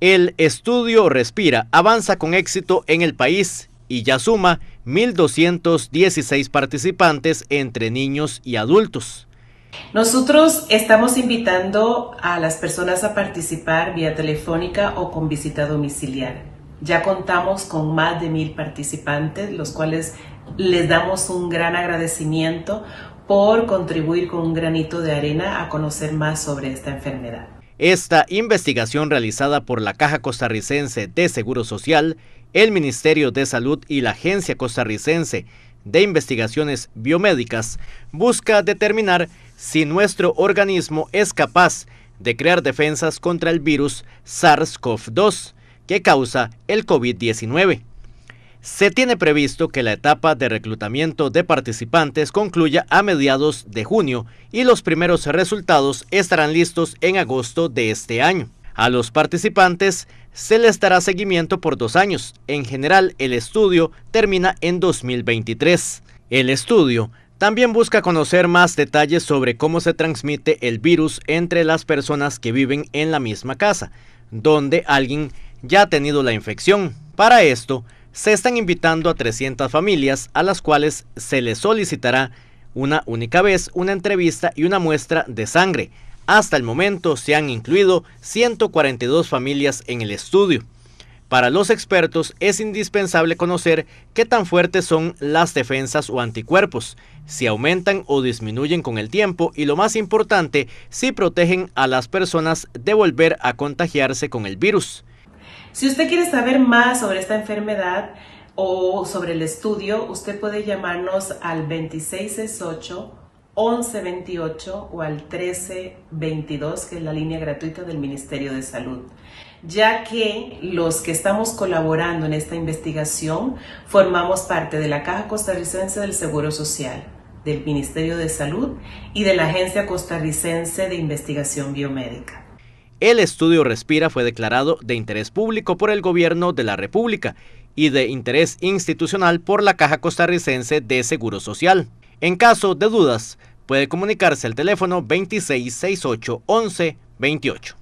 El estudio Respira avanza con éxito en el país y ya suma 1.216 participantes entre niños y adultos. Nosotros estamos invitando a las personas a participar vía telefónica o con visita domiciliar. Ya contamos con más de mil participantes, los cuales les damos un gran agradecimiento por contribuir con un granito de arena a conocer más sobre esta enfermedad. Esta investigación realizada por la Caja Costarricense de Seguro Social, el Ministerio de Salud y la Agencia Costarricense de Investigaciones Biomédicas busca determinar si nuestro organismo es capaz de crear defensas contra el virus SARS-CoV-2 que causa el COVID-19. Se tiene previsto que la etapa de reclutamiento de participantes concluya a mediados de junio y los primeros resultados estarán listos en agosto de este año. A los participantes se les dará seguimiento por dos años. En general, el estudio termina en 2023. El estudio también busca conocer más detalles sobre cómo se transmite el virus entre las personas que viven en la misma casa, donde alguien ya ha tenido la infección. Para esto, se están invitando a 300 familias a las cuales se les solicitará una única vez una entrevista y una muestra de sangre. Hasta el momento se han incluido 142 familias en el estudio. Para los expertos es indispensable conocer qué tan fuertes son las defensas o anticuerpos, si aumentan o disminuyen con el tiempo y lo más importante, si protegen a las personas de volver a contagiarse con el virus. Si usted quiere saber más sobre esta enfermedad o sobre el estudio, usted puede llamarnos al 2668 1128 o al 1322, que es la línea gratuita del Ministerio de Salud, ya que los que estamos colaborando en esta investigación formamos parte de la Caja Costarricense del Seguro Social, del Ministerio de Salud y de la Agencia Costarricense de Investigación Biomédica. El estudio Respira fue declarado de interés público por el Gobierno de la República y de interés institucional por la Caja Costarricense de Seguro Social. En caso de dudas, puede comunicarse al teléfono 68 11 28.